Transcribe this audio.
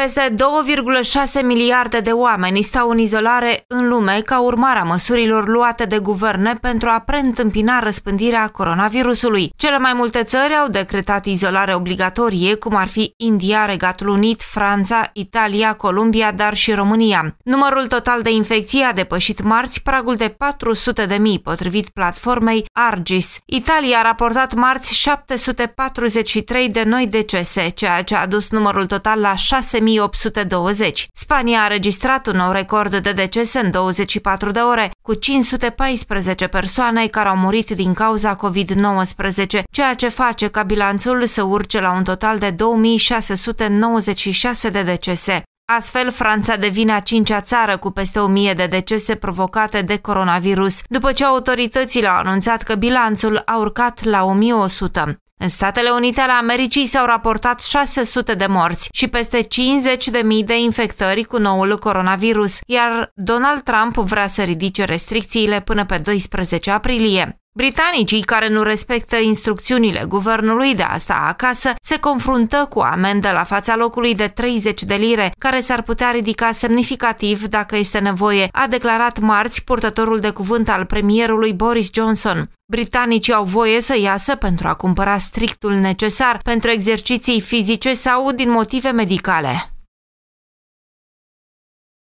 Peste 2,6 miliarde de oameni stau în izolare în lume ca urmare a măsurilor luate de guverne pentru a preîntâmpina răspândirea coronavirusului. Cele mai multe țări au decretat izolare obligatorie, cum ar fi India, Regatul Unit, Franța, Italia, Columbia, dar și România. Numărul total de infecții a depășit marți pragul de 400 de mii, potrivit platformei Argis. Italia a raportat marți 743 de noi decese, ceea ce a dus numărul total la 6 7820. Spania a registrat un nou record de decese în 24 de ore, cu 514 persoane care au murit din cauza COVID-19, ceea ce face ca bilanțul să urce la un total de 2696 de decese. Astfel, Franța devine a cincea țară cu peste 1.000 de decese provocate de coronavirus, după ce autoritățile au anunțat că bilanțul a urcat la 1100. În Statele Unite ale Americii s-au raportat 600 de morți și peste 50.000 de infectări cu noul coronavirus, iar Donald Trump vrea să ridice restricțiile până pe 12 aprilie. Britanicii care nu respectă instrucțiunile guvernului de a sta acasă se confruntă cu o amendă la fața locului de 30 de lire, care s-ar putea ridica semnificativ dacă este nevoie, a declarat marți purtătorul de cuvânt al premierului Boris Johnson. Britanicii au voie să iasă pentru a cumpăra strictul necesar pentru exerciții fizice sau din motive medicale.